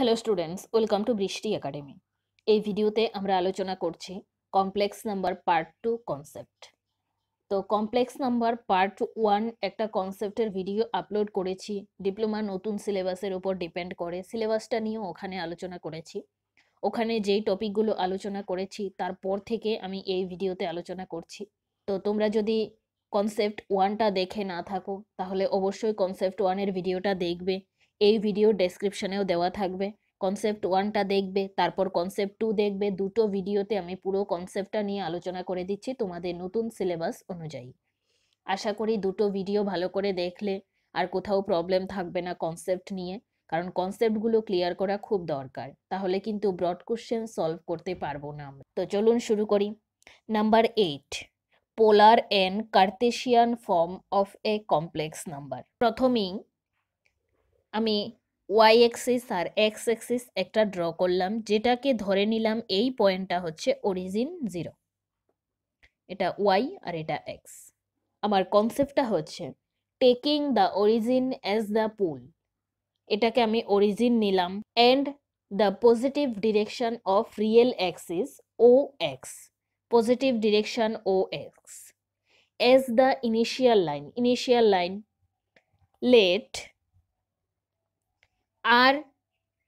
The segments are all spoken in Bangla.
hello students welcome to Brishti academy এই ভিডিওতে আমরা আলোচনা করছি complex number part two concept তো কমপ্লেক্স নাম্বার পার্ট ওয়ান একটা কনসেপ্টের ভিডিও আপলোড করেছি ডিপ্লোমা নতুন সিলেবাসের ওপর ডিপেন্ড করে সিলেবাসটা নিয়েও ওখানে আলোচনা করেছি ওখানে যেই টপিকগুলো আলোচনা করেছি তারপর থেকে আমি এই ভিডিওতে আলোচনা করছি তো তোমরা যদি কনসেপ্ট ওয়ানটা দেখে না থাকো তাহলে অবশ্যই কনসেপ্ট ওয়ানের ভিডিওটা দেখবে এই ভিডিও ডেসক্রিপশনেও দেওয়া থাকবে কনসেপ্ট ওয়ানটা দেখবে তারপর কনসেপ্ট টু দেখবে দুটো ভিডিওতে আমি পুরো কনসেপ্টটা নিয়ে আলোচনা করে দিচ্ছি তোমাদের নতুন সিলেবাস অনুযায়ী আশা করি দুটো ভিডিও ভালো করে দেখলে আর কোথাও প্রবলেম থাকবে না কনসেপ্ট নিয়ে কারণ কনসেপ্টগুলো ক্লিয়ার করা খুব দরকার তাহলে কিন্তু ব্রড কোশ্চেন সলভ করতে পারবো না আমরা তো চলুন শুরু করি number eight polar and Cartesian form of a complex number প্রথমেই আমি ওয়াই এক্সিস আর এক্স এক্সিস একটা ড্র করলাম যেটাকে ধরে নিলাম এই পয়েন্টটা হচ্ছে অরিজিন জিরো এটা ওয়াই আর এটা এক্স আমার কনসেপ্টটা হচ্ছে taking the origin as the pole এটাকে আমি অরিজিন নিলাম and the positive direction of real axis O X positive direction O X as the initial line initial line let r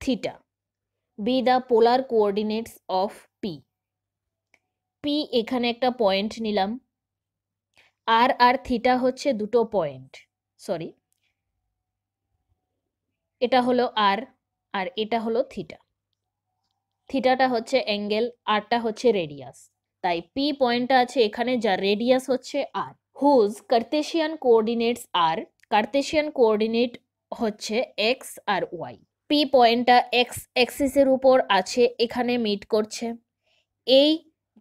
theta be the polar coordinates of P P এখানে একটা পয়েন্ট নিলাম আর আর থিটা হচ্ছে দুটো পয়েন্ট সরি এটা হলো আর আর এটা হলো থিটা থিটাটা হচ্ছে অ্যাঙ্গেল আরটা হচ্ছে রেডিয়াস তাই পি পয়েন্টটা আছে এখানে যার রেডিয়াস হচ্ছে r whose Cartesian coordinates are Cartesian coordinate হচ্ছে এক্স আর ওয়াই পি পয়েন্টটা এক্স অ্যাক্সিসের উপর আছে এখানে মিট করছে এই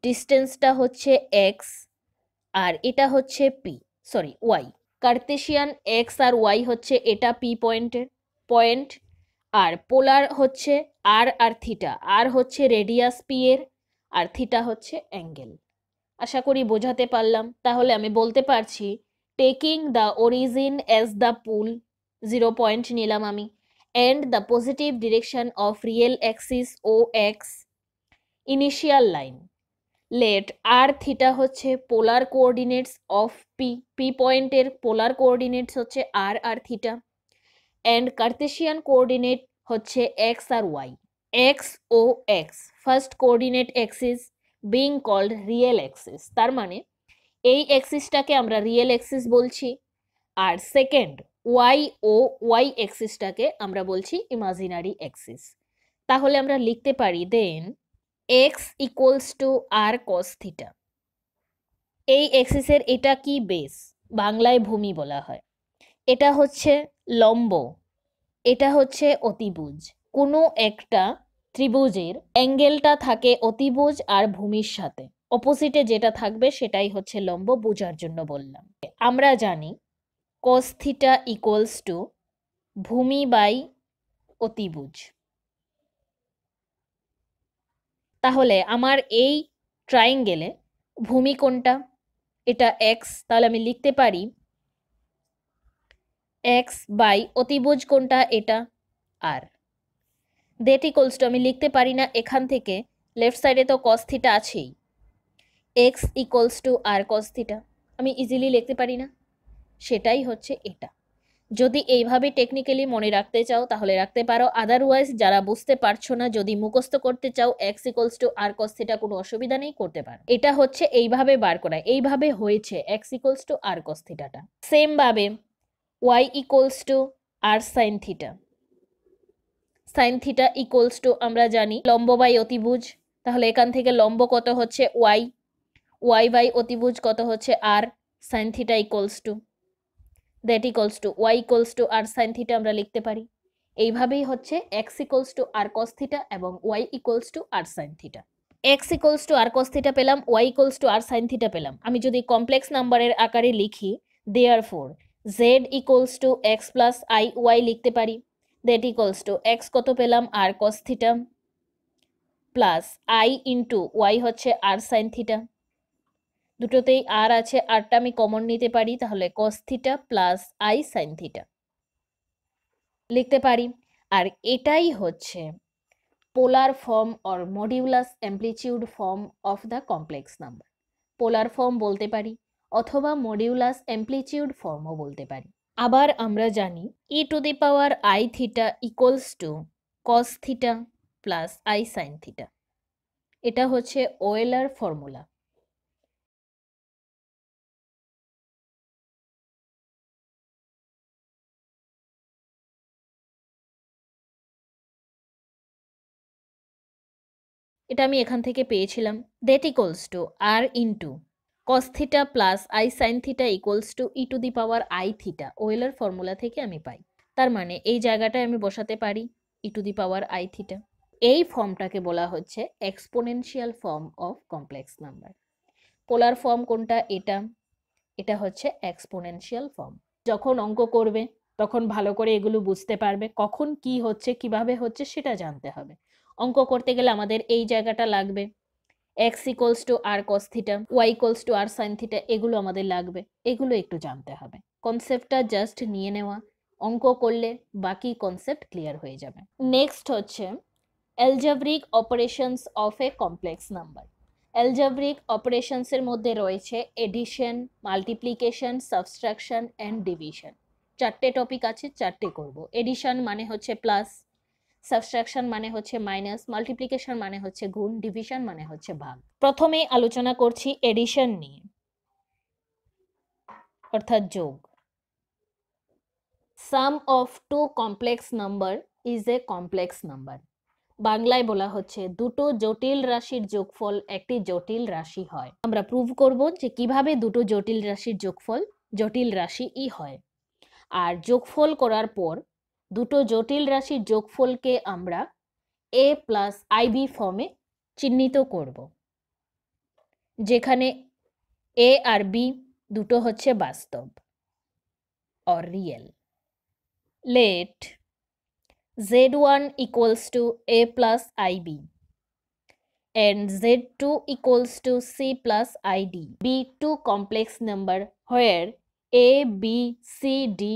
ডিস্টেন্সটা হচ্ছে এক্স আর এটা হচ্ছে P sorry Y Cartesian X আর ওয়াই হচ্ছে এটা পি পয়েন্টের পয়েন্ট আর পোলার হচ্ছে আর আর থিটা আর হচ্ছে রেডিয়াস পি এর আর থিটা হচ্ছে অ্যাঙ্গেল আশা করি বোঝাতে পারলাম তাহলে আমি বলতে পারছি taking the origin as the pole zero point নিলাম আমি and the positive direction of real axis O X initial line let r theta হচ্ছে polar coordinates of P P পয়েন্টের পোলার কোঅর্ডিনেটস হচ্ছে আর আর থিটা অ্যান্ড কার্তেশিয়ান কোঅর্ডিনেট হচ্ছে এক্স আর Y X O X first coordinate axis being called real axis তার মানে এই অ্যাক্সিসটাকে আমরা রিয়েল অ্যাক্সিস বলছি আর সেকেন্ড ওয়াই ও ওয়াই অ্যাক্সিসটাকে আমরা বলছি ইমাজিনারি অ্যাক্সিস তাহলে আমরা লিখতে পারি then X equals to r cos theta এই অ্যাক্সিসের এটা কি বেস বাংলায় ভূমি বলা হয় এটা হচ্ছে লম্ব এটা হচ্ছে অতিভুজ কোনো একটা ত্রিভুজের অ্যাঙ্গেলটা থাকে অতিভুজ আর ভূমির সাথে অপোজিটে যেটা থাকবে সেটাই হচ্ছে লম্ব বোঝার জন্য বললাম আমরা জানি কস্থিটা থিটা ইকুয়ালস টু ভূমি বাই অতিভুজ তাহলে আমার এই ট্রাইঙ্গেলে ভূমি কোনটা এটা এক্স তাহলে আমি লিখতে পারি এক্স বাই অতিভুজ কোনটা এটা আর দেট ইকোলস টু আমি লিখতে পারি না এখান থেকে লেফট সাইডে তো কস্থিটা আছেই X equals to r cos theta আমি ইজিলি লিখতে পারি না সেটাই হচ্ছে এটা যদি এইভাবে টেকনিক্যালি মনে রাখতে চাও তাহলে রাখতে পারো আদারওয়াইজ যারা বুঝতে পারছো না যদি মুখস্থ করতে চাও X equals to r cos theta কোনো অসুবিধা নেই করতে পারো এটা হচ্ছে এইভাবে বার করা এইভাবে হয়েছে X equals to r cos থিটাটা সেমভাবে Y equals to r sine theta sine theta equals to আমরা জানি লম্ব বাই অতিভুজ তাহলে এখান থেকে লম্ব কত হচ্ছে ওয়াই ওয়াই বাই অতিভুজ কত হচ্ছে r sine theta equals to that equals to Y equals to r sine theta আমরা লিখতে পারি এইভাবেই হচ্ছে X equals to r cos theta এবং Y equals to r sine theta X equals to r cos theta পেলাম Y equals to r sine theta পেলাম আমি যদি কমপ্লেক্স নাম্বারের আকারে লিখি therefore Z equals to X plus i Y লিখতে পারি দ্যাট ইকলস টু এক্স কত পেলাম r cos theta plus i into Y হচ্ছে আর সাইন থিটা দুটোতেই আর আছে আরটা আমি কমন নিতে পারি তাহলে cos theta plus i sine theta লিখতে পারি আর এটাই হচ্ছে polar form or modulus amplitude form of the complex number polar form বলতে পারি অথবা মডিউলাস অ্যাম্প্লিচিউড ফর্মও বলতে পারি আবার আমরা জানি e to the power i theta equals to cos theta plus i sine theta এটা হচ্ছে ওয়েলার ফর্মুলা এটা আমি এখান থেকে পেয়েছিলাম that equals to r to cos theta plus i sine theta equals to e to the power i theta Euler formula থেকে আমি পাই তার মানে এই জায়গাটায় আমি বসাতে পারি e to the power i theta এই ফর্মটাকে বলা হচ্ছে exponential form of complex number polar form কোনটা এটা এটা হচ্ছে এক্সপোনেনশিয়াল ফর্ম যখন অঙ্ক করবে তখন ভালো করে এগুলো বুঝতে পারবে কখন কি হচ্ছে কিভাবে হচ্ছে সেটা জানতে হবে অঙ্ক করতে গেলে আমাদের এই জায়গাটা লাগবে X equals to r cos theta Y equals to r sine theta এগুলো আমাদের লাগবে এগুলো একটু জানতে হবে কনসেপ্টটা জাস্ট নিয়ে নেওয়া অঙ্ক করলে বাকি কনসেপ্ট ক্লিয়ার হয়ে যাবে নেক্সট হচ্ছে algebraic operations of a complex number algebraic অপারেশনসের মধ্যে রয়েছে addition multiplication subtraction and division চারটে টপিক আছে চারটে করব এডিশন মানে হচ্ছে প্লাস সাবস্ট্রাকশন মানে হচ্ছে মাইনাস মাল্টিপ্লিকেশন মানে হচ্ছে গুণ ডিভিশন মানে হচ্ছে ভাগ প্রথমে আলোচনা করছি এডিশন নিয়ে অর্থাৎ যোগ sum of two complex number is a complex number বাংলায় বলা হচ্ছে দুটো জটিল রাশির যোগফল একটি জটিল রাশি হয় আমরা প্রুভ করব যে কিভাবে দুটো জটিল রাশির যোগফল জটিল রাশি ই হয় আর যোগফল করার পর দুটো জটিল রাশির যোগফলকে আমরা এ প্লাস আইবি ফর্মে চিহ্নিত করব যেখানে এ আর বি দুটো হচ্ছে বাস্তব or real let Z one equals to A plus i B to z2 to C plus ID be two complex number where A B C D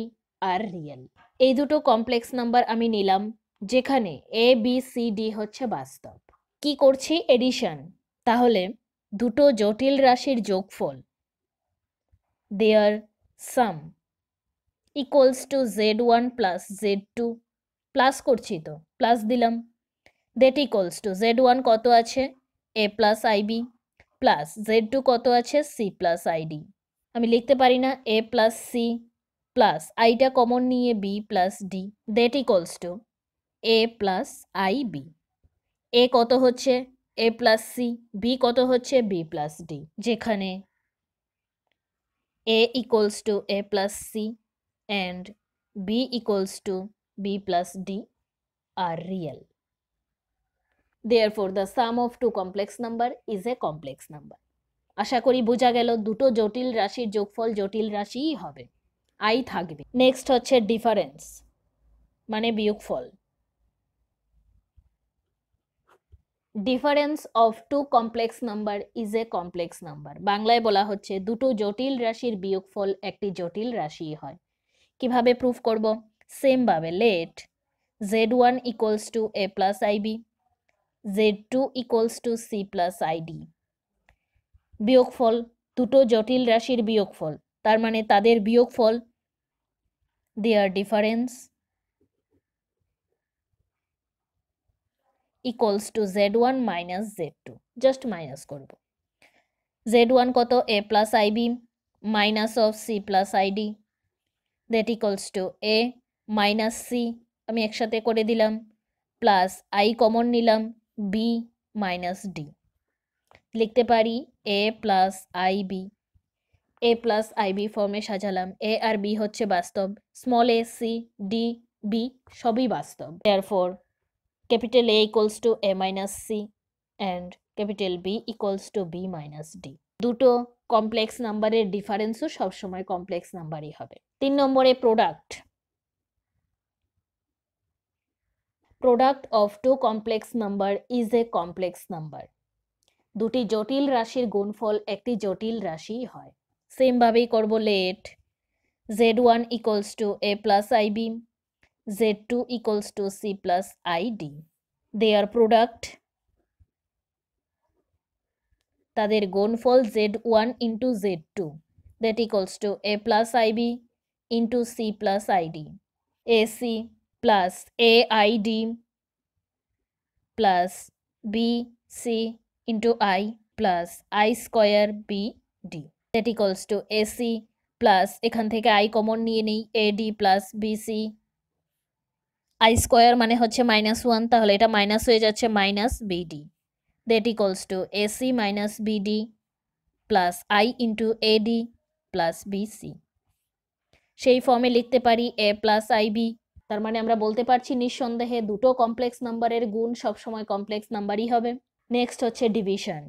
are real এই দুটো কমপ্লেক্স নাম্বার আমি নিলাম যেখানে এ বি সি ডি হচ্ছে বাস্তব কি করছি এডিশন তাহলে দুটো জটিল রাশির যোগফল their sum equals to Z one plus Z two plus করছি তো প্লাস দিলাম that equals to Z one কত আছে A plus i B plus Z two কত আছে সি প্লাস আইডি আমি লিখতে পারি না এ প্লাস সি প্লাস আইটা কমন নিয়ে B plus D that equals to A plus i B A কত হচ্ছে এ প্লাস সি বি কত হচ্ছে বি প্লাস ডি যেখানে A equals to A plus C and B equals to B plus D are real therefore the sum of two complex number is a complex number আশা করি বোঝা গেল দুটো জটিল রাশির যোগফল জটিল রাশিই হবে আই থাকবে নেক্সট হচ্ছে ডিফারেন্স মানে বিয়োগফল difference of two complex number is a complex number বাংলায় বলা হচ্ছে দুটো জটিল রাশির বিয়োগফল একটি জটিল রাশি হয় কিভাবে প্রুফ করব সেমভাবে let Z one equals to A plus IB Z two equals to C plus i D বিয়োগফল দুটো জটিল রাশির বিয়োগফল তার মানে তাদের বিয়োগফল their difference equals to z1 minus z2 just minus korbo z1 koto a plus ib minus of c plus id that equals to a minus c আমি একসাথে করে দিলাম প্লাস i কমন নিলাম b minus d লিখতে পারি a plus ib a plus i b ফর্মে সাজালাম এ আর বি হচ্ছে বাস্তব small a c d b সবই বাস্তব therefore capital A equals to a minus c and capital B equals to b minus d দুটো কমপ্লেক্স নাম্বারের ডিফারেন্সও সবসময় কমপ্লেক্স নাম্বারই হবে তিন নম্বরে product product of two complex number is a complex number দুটি জটিল রাশির গুণফল একটি জটিল রাশিই হয় সেমভাবেই করব let Z one equals to A plus i i b Z two equals to C plus i i d their product তাদের গুণফল z one into z two that equals to A plus i i b into c plus i d a c plus a i d plus b c into i plus i square b d that equals to a c plus এখান থেকে আই কমন নিয়ে নিই এডি প্লাস বিসি আই স্কোয়ার মানে হচ্ছে মাইনাস ওয়ান তাহলে এটা মাইনাস হয়ে যাচ্ছে minus b d that equals to a c minus b d plus i into a d plus b c সেই ফর্মে লিখতে পারি এ প্লাস আইবি তার মানে আমরা বলতে পারছি নিঃসন্দেহে দুটো কমপ্লেক্স নাম্বারের গুণ সবসময় কমপ্লেক্স নাম্বারই হবে নেক্সট হচ্ছে ডিভিশন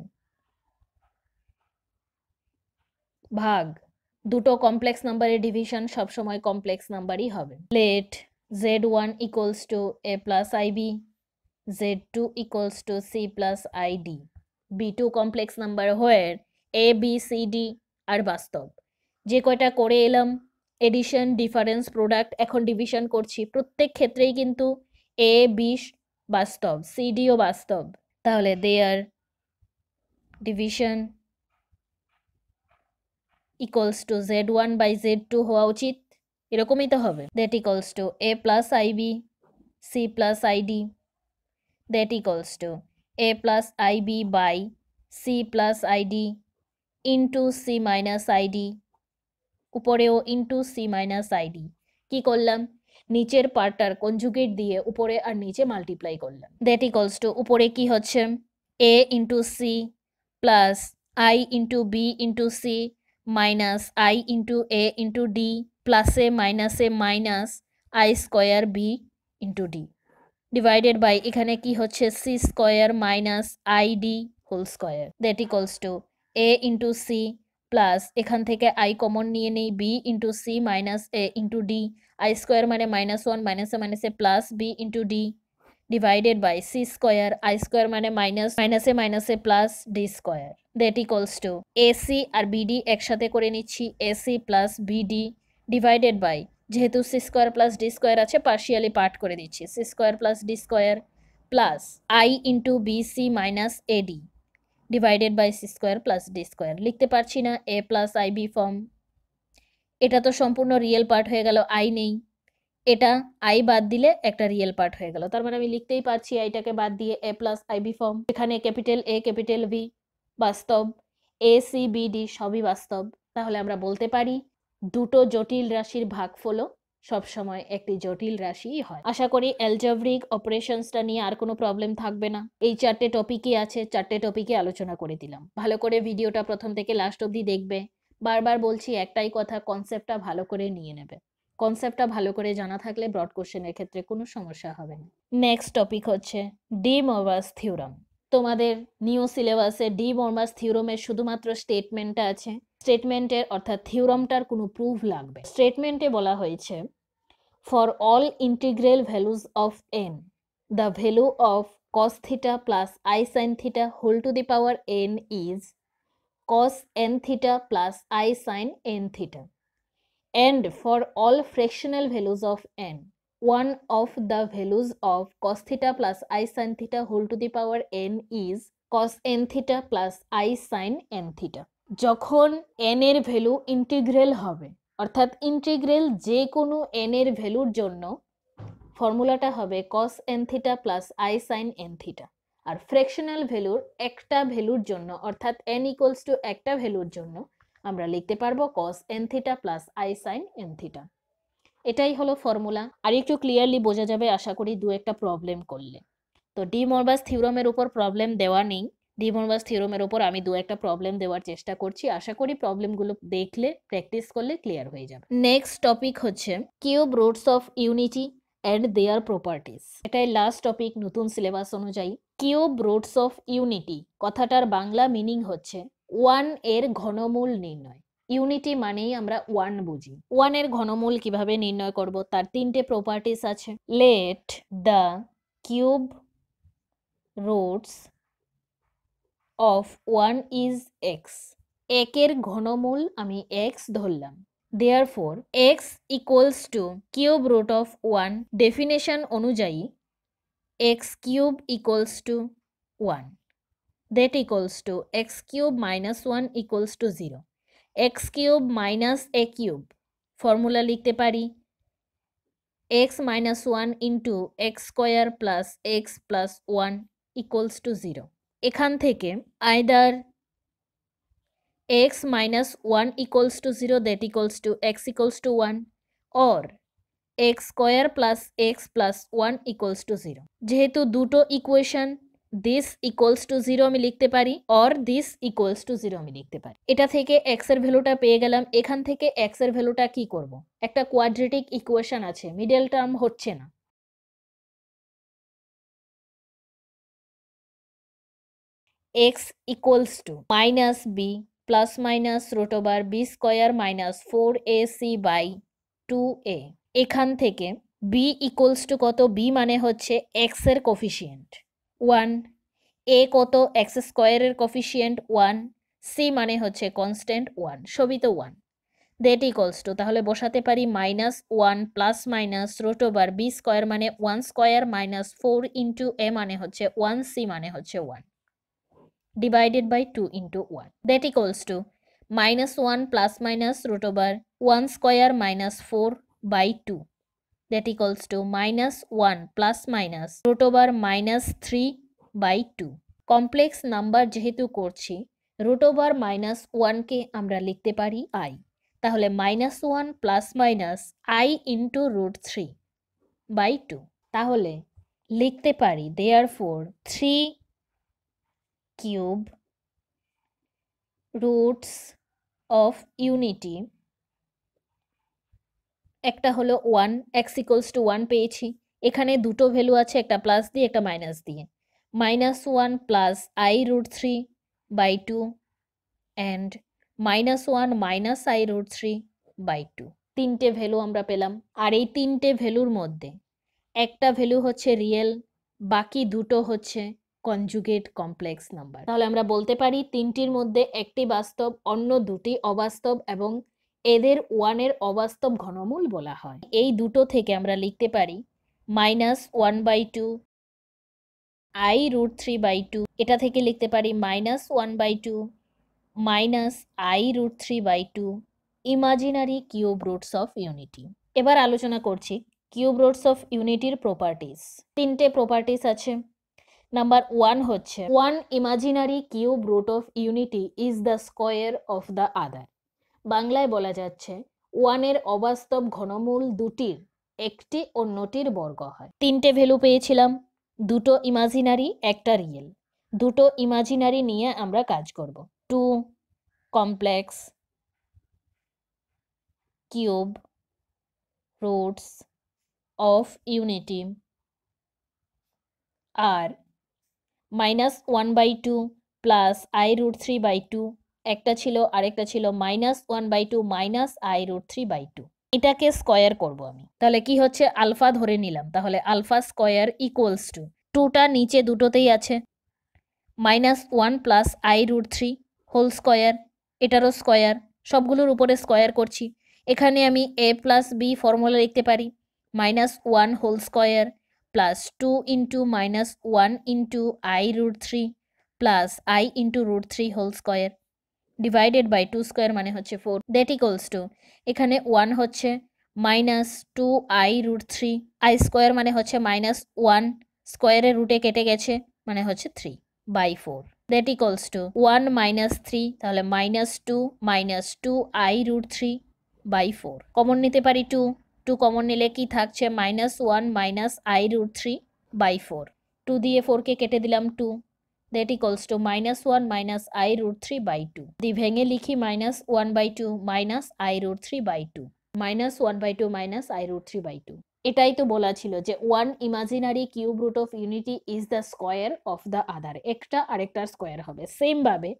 ভাগ দুটো কমপ্লেক্স নাম্বারের ডিভিশন সবসময় কমপ্লেক্স নাম্বারই হবে let Z one equals to A plus IB Z two equals to C plus ID be two complex number হয়ে এ বি সি ডি আর বাস্তব যে কয়টা করে এলাম এডিশন ডিফারেন্স প্রোডাক্ট এখন ডিভিশন করছি প্রত্যেক ক্ষেত্রেই কিন্তু এ বি বাস্তব সিডিও বাস্তব তাহলে they are division equals to Z one by z two হওয়া উচিত এরকমই তো হবে that equals to A plus i b c plus i d that equals to A plus i b by c plus i d into c minus i d উপরেও ইন্টু সি মাইনাস আইডি কী করলাম নিচের পার্টটার কনজুগেট দিয়ে উপরে আর নিচে মাল্টিপ্লাই করলাম দ্যাট ইকলস টু উপরে কি হচ্ছে a into c plus i into b into c minus i into a into d প্লাসে মাইনাসে minus i square b into d divided by এখানে কি হচ্ছে c square minus i d whole square that equals to a into c plus এখান থেকে আই কমন নিয়ে নেই b into c minus a into d i square মানে মাইনাস ওয়ান মাইনাসে মাইনাসে plus b into D divided by c square i square মানে মাইনাস মাইনাসে মাইনাসে plus d square that equals to a c আর বিডি একসাথে করে নিচ্ছি a c plus b d divided by যেহেতু c square plus d square আছে পার্শিয়ালি পার্ট করে দিচ্ছি c square plus d square plus i into b c minus a d divided by c square plus d square লিখতে পারছি না এ প্লাস আইবি ফর্ম এটা তো সম্পূর্ণ রিয়েল পার্ট হয়ে গেল আই নেই এটা আই বাদ দিলে একটা রিয়েল পার্ট হয়ে গেল তার মানে আমি লিখতেই পারছি আইটাকে বাদ দিয়ে এ প্লাস আইবি ফর্ম এখানে ক্যাপিটাল এ ক্যাপিটাল ভি বাস্তব এ সি বি ডি সবই বাস্তব তাহলে আমরা বলতে পারি দুটো জটিল রাশির ভাগফলও সবসময় একটি জটিল রাশিই হয় আশা করি অ্যালজাভরিক অপারেশনসটা নিয়ে আর কোনো প্রবলেম থাকবে না এই চারটে টপিকই আছে চারটে টপিকে আলোচনা করে দিলাম ভালো করে ভিডিওটা প্রথম থেকে লাস্ট অবধি দেখবে বারবার বলছি একটাই কথা কনসেপ্টটা ভালো করে নিয়ে নেবে কনসেপ্টটা ভালো করে জানা থাকলে ব্রড কোশ্চেনের ক্ষেত্রে কোনো সমস্যা হবে না নেক্সট টপিক হচ্ছে ডি মর্মাস থিওরাম তোমাদের নিউ সিলেবাসে ডি মর্বাস থিওরমের শুধুমাত্র স্টেটমেন্টটা আছে স্টেটমেন্টের অর্থাৎ থিওরামটার কোনো প্রুফ লাগবে স্টেটমেন্টে বলা হয়েছে for all integral values of n the value of cos theta plus i sine theta whole to the power n is cos n theta plus i sine n theta and for all fractional values of n one of the values of cos theta plus i sin theta whole to the power n is cos n theta plus i sin n theta যখন n এর ভ্যালু ইন্টিগ্রাল হবে অর্থাৎ ইন্টিগ্রাল যে কোনো n এর ভ্যালুর জন্য ফর্মুলাটা হবে cos n theta plus i sin n theta আর ফ্র্যাকশনাল ভ্যালুর একটা ভ্যালুর জন্য অর্থাৎ n ইকুয়ালস টু একটা ভ্যালুর জন্য আমরা লিখতে পারবো cos n theta plus i sine n theta এটাই হলো ফর্মুলা আর একটু ক্লিয়ারলি বোঝা যাবে আশা করি দু একটা প্রবলেম করলে তো ডি মরবাস থিওরমের উপর প্রবলেম দেওয়া নেই ডি মরবাস থিওরমের উপর আমি দু একটা প্রবলেম দেওয়ার চেষ্টা করছি আশা করি প্রবলেমগুলো দেখলে প্র্যাকটিস করলে ক্লিয়ার হয়ে যাবে নেক্সট টপিক হচ্ছে cube roots of unity and their properties এটাই লাস্ট টপিক নতুন সিলেবাস অনুযায়ী কিউব রুটস অফ ইউনিটি কথাটার বাংলা মিনিং হচ্ছে ওয়ান এর ঘনমূল নির্ণয় ইউনিটি মানেই আমরা ওয়ান বুঝি ওয়ানের ঘনমূল কিভাবে নির্ণয় করব তার তিনটে প্রপার্টিস আছে let the cube roots of one is x একের ঘনমূল আমি এক্স ধরলাম therefore x equals to cube root of one definition অনুযায়ী x cube equals to one that equals to x cube minus 1 equals to 0 x cube minus a cube formula লিখতে পারি x minus one into x square plus x plus one equals to zero এখান থেকে either x minus one equals to zero that equals to x equals to one or x square plus x plus one equals to zero যেহেতু দুটো equation this equals to zero আমি লিখতে পারি or this equals to zero আমি লিখতে পারি এটা থেকে এক্স এর ভ্যালুটা পেয়ে গেলাম এখান থেকে এক্স এর ভ্যালুটা কি করব একটা কোয়াড্রেটিক ইকুয়েশন আছে মিডল টার্ম হচ্ছে না x equals to minus b plus minus root over b square minus four a c by two a এখান থেকে বি ইকুয়ালস টু কত বি মানে হচ্ছে এক্স এর কোফিসিয়েন্ট ওয়ান এ কত এক্স স্কোয়ারের কফিসিয়েন্ট ওয়ান সি মানে হচ্ছে কনস্ট্যান্ট ওয়ান সবই তো ওয়ান দ্যাট ইকলস টু তাহলে বসাতে পারি minus one plus minus root over b square মানে one square minus four into a মানে হচ্ছে ওয়ান সি মানে হচ্ছে one divided by two into one that equals to minus one plus minus root over one square minus four by two that equals to minus one plus minus root over minus three by two complex number যেহেতু করছি রুট ওভার মাইনাস ওয়ানকে আমরা লিখতে পারি আই তাহলে minus one plus minus i into root three by two তাহলে লিখতে পারি therefore three cube roots of unity একটা হলো one x equals to one পেয়েছি এখানে দুটো ভ্যালু আছে একটা প্লাস দিয়ে একটা মাইনাস দিয়ে minus one plus i root three by two and minus one minus i root three by two তিনটে ভ্যালু আমরা পেলাম আর এই তিনটে ভ্যালুর মধ্যে একটা ভ্যালু হচ্ছে রিয়েল বাকি দুটো হচ্ছে কনজুগেট কমপ্লেক্স নাম্বার তাহলে আমরা বলতে পারি তিনটির মধ্যে একটি বাস্তব অন্য দুটি অবাস্তব এবং এদের ওয়ানের অবাস্তব ঘনমূল বলা হয় এই দুটো থেকে আমরা লিখতে পারি minus one by two i root three by two এটা থেকে লিখতে পারি minus one by two minus i root three by two imaginary cube roots of unity এবার আলোচনা করছি কিউব রুটস অফ ইউনিটির প্রপার্টিস তিনটে প্রপার্টিস আছে নাম্বার ওয়ান হচ্ছে one imaginary cube root of unity is the square of the other বাংলায় বলা যাচ্ছে ওয়ানের অবাস্তব ঘনমূল দুটির একটি অন্যটির বর্গ হয় তিনটে ভ্যালু পেয়েছিলাম দুটো ইমাজিনারি একটা রিয়েল দুটো ইমাজিনারি নিয়ে আমরা কাজ করব two complex cube roots of unity আর minus one by two plus i root three by two একটা ছিল আরেকটা ছিল minus one by two minus i root three by two এটাকে স্কোয়ার করব আমি তাহলে কি হচ্ছে আলফা ধরে নিলাম তাহলে আলফা স্কোয়ার ইকুয়ালস টু টুটা নিচে দুটোতেই আছে minus one plus i root three whole square এটারও স্কোয়ার সবগুলোর উপরে স্কোয়ার করছি এখানে আমি এ প্লাস বি ফর্মুলা লিখতে পারি minus one whole square plus two into minus one into i root three plus i into root three whole square divided by two square মানে হচ্ছে ফোর দ্যাট ইকলস টু এখানে ওয়ান হচ্ছে minus two i root three i square মানে হচ্ছে মাইনাস ওয়ান স্কোয়ারের রুটে কেটে গেছে মানে হচ্ছে three by four that equals to one minus three তাহলে minus two minus two i root three by four common নিতে পারি টু টু কমন নিলে কি থাকছে minus one minus i root three by four two দিয়ে ফোরকে কেটে দিলাম two that equals to minus one minus i root three by two দি ভেঙে লিখি minus one by two minus i root three by two minus one by two minus i root three by two এটাই তো বলা ছিল যে one imaginary cube root of unity is the square of the other একটা আরেকটার স্কোয়ার হবে সেমভাবে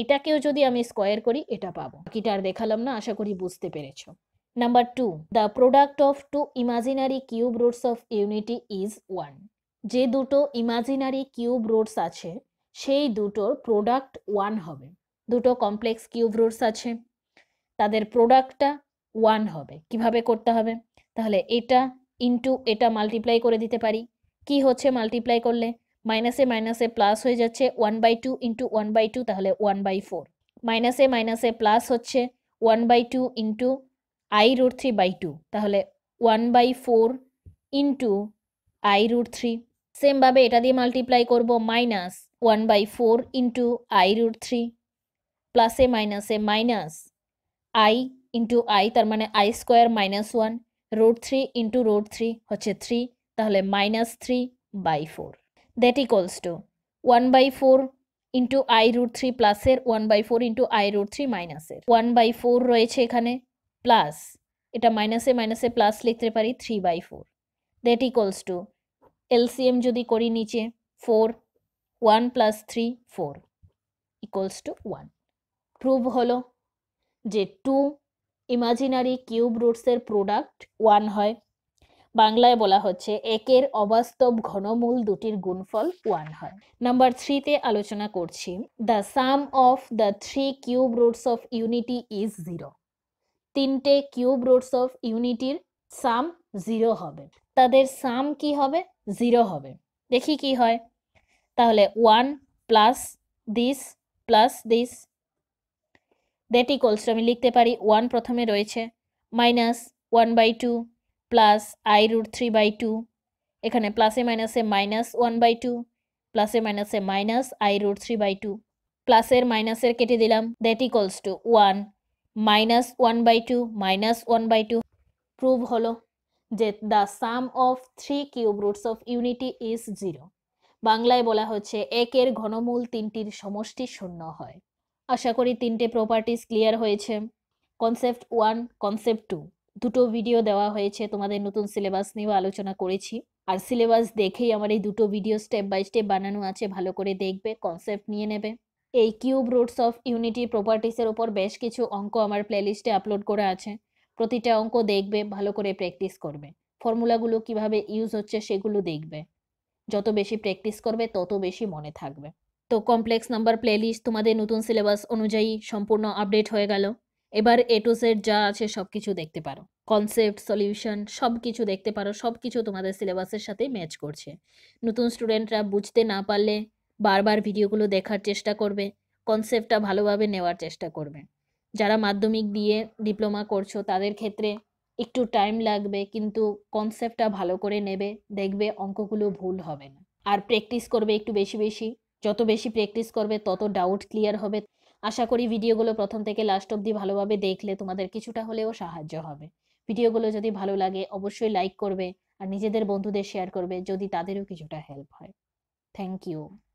এটাকেও যদি আমি স্কোয়ার করি এটা পাবো কিটার দেখালাম না আশা করি বুঝতে পেরেছো number two the product of two imaginary cube roots of unity is one যে দুটো ইমাজিনারি কিউব রুটস আছে সেই দুটোর প্রোডাক্ট ওয়ান হবে দুটো কমপ্লেক্স কিউব রুটস আছে তাদের প্রোডাক্টটা ওয়ান হবে কিভাবে করতে হবে তাহলে এটা ইন্টু এটা মাল্টিপ্লাই করে দিতে পারি কি হচ্ছে মাল্টিপ্লাই করলে মাইনাসে মাইনাসে প্লাস হয়ে যাচ্ছে one by two into one by two তাহলে ওয়ান বাই ফোর মাইনাসে মাইনাসে প্লাস হচ্ছে one by two into i root three by two তাহলে one by four into i root three সেমভাবে এটা দিয়ে মাল্টিপ্লাই করবো minus one by four into i root three প্লাসে মাইনাসে মাইনাস আই ইন্টু আই তার মানে i square minus one root three into root three হচ্ছে থ্রি তাহলে minus three by four that equals to one by four into i root three প্লাসের one by four into i root three মাইনাসের ওয়ান বাই ফোর রয়েছে এখানে প্লাস এটা মাইনাসে মাইনাসে প্লাস লিখতে পারি three by four that equals to LCM যদি করি নিচে four one plus three four equals to one prove হলো যে টু ইমাজিনারি কিউব রুটসের প্রোডাক্ট ওয়ান হয় বাংলায় বলা হচ্ছে একের অবাস্তব ঘনমূল দুটির গুণফল ওয়ান হয় নাম্বার থ্রিতে আলোচনা করছি the sum of the three cube roots of unity is zero তিনটে কিউব রুটস অফ ইউনিটির সাম জিরো হবে তাদের সাম কি হবে জিরো হবে দেখি কি হয় তাহলে one plus this plus this that equals আমি লিখতে পারি ওয়ান প্রথমে রয়েছে minus one by two plus i root three by two এখানে প্লাসে মাইনাসে মাইনাস ওয়ান বাই টু প্লাসে মাইনাসে minus i root three by two প্লাসের মাইনাসের কেটে দিলাম that equals to one minus one by two minus one by two prove হলো যে the sum of three cube roots of unity is zero বাংলায় বলা হচ্ছে একের ঘনমূল তিনটির সমষ্টি শূন্য হয় আশা করি তিনটে প্রপার্টিস ক্লিয়ার হয়েছে কনসেপ্ট ওয়ান কনসেপ্ট টু দুটো ভিডিও দেওয়া হয়েছে তোমাদের নতুন সিলেবাস নিয়েও আলোচনা করেছি আর সিলেবাস দেখেই আমার এই দুটো ভিডিও স্টেপ বাই স্টেপ বানানো আছে ভালো করে দেখবে কনসেপ্ট নিয়ে নেবে এই কিউব রুটস অফ ইউনিটি প্রপার্টিসের ওপর বেশ কিছু অঙ্ক আমার প্লেলিস্টে আপলোড করা আছে প্রতিটা অঙ্ক দেখবে ভালো করে প্র্যাকটিস করবে ফর্মুলাগুলো কিভাবে ইউজ হচ্ছে সেগুলো দেখবে যত বেশি প্র্যাকটিস করবে তত বেশি মনে থাকবে তো কমপ্লেক্স নাম্বার প্লেলিস্ট তোমাদের নতুন সিলেবাস অনুযায়ী সম্পূর্ণ আপডেট হয়ে গেল এবার এ টু জেড যা আছে সব কিছু দেখতে পারো কনসেপ্ট সলিউশন সব কিছু দেখতে পারো সব কিছু তোমাদের সিলেবাসের সাথে ম্যাচ করছে নতুন স্টুডেন্টরা বুঝতে না পারলে বারবার ভিডিওগুলো দেখার চেষ্টা করবে কনসেপ্টটা ভালোভাবে নেওয়ার চেষ্টা করবে যারা মাধ্যমিক দিয়ে ডিপ্লোমা করছো তাদের ক্ষেত্রে একটু টাইম লাগবে কিন্তু কনসেপ্টটা ভালো করে নেবে দেখবে অঙ্কগুলো ভুল হবে না আর প্র্যাকটিস করবে একটু বেশি বেশি যত বেশি প্র্যাকটিস করবে তত ডাউট ক্লিয়ার হবে আশা করি ভিডিওগুলো প্রথম থেকে লাস্ট অবধি ভালোভাবে দেখলে তোমাদের কিছুটা হলেও সাহায্য হবে ভিডিওগুলো যদি ভালো লাগে অবশ্যই লাইক করবে আর নিজেদের বন্ধুদের শেয়ার করবে যদি তাদেরও কিছুটা হেল্প হয় থ্যাংক ইউ